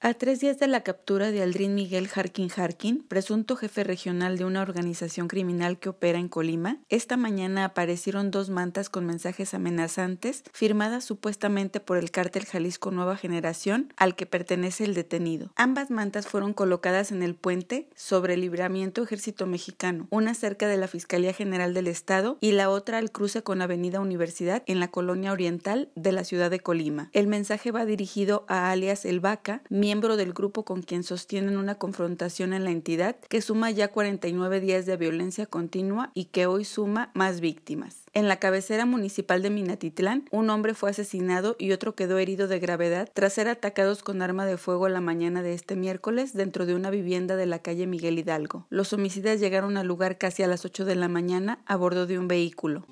A tres días de la captura de Aldrin Miguel Harkin Jarkin, presunto jefe regional de una organización criminal que opera en Colima, esta mañana aparecieron dos mantas con mensajes amenazantes firmadas supuestamente por el cártel Jalisco Nueva Generación al que pertenece el detenido. Ambas mantas fueron colocadas en el puente sobre el libramiento Ejército Mexicano, una cerca de la Fiscalía General del Estado y la otra al cruce con Avenida Universidad en la colonia oriental de la ciudad de Colima. El mensaje va dirigido a alias El Vaca, miembro del grupo con quien sostienen una confrontación en la entidad que suma ya 49 días de violencia continua y que hoy suma más víctimas. En la cabecera municipal de Minatitlán, un hombre fue asesinado y otro quedó herido de gravedad tras ser atacados con arma de fuego la mañana de este miércoles dentro de una vivienda de la calle Miguel Hidalgo. Los homicidas llegaron al lugar casi a las 8 de la mañana a bordo de un vehículo.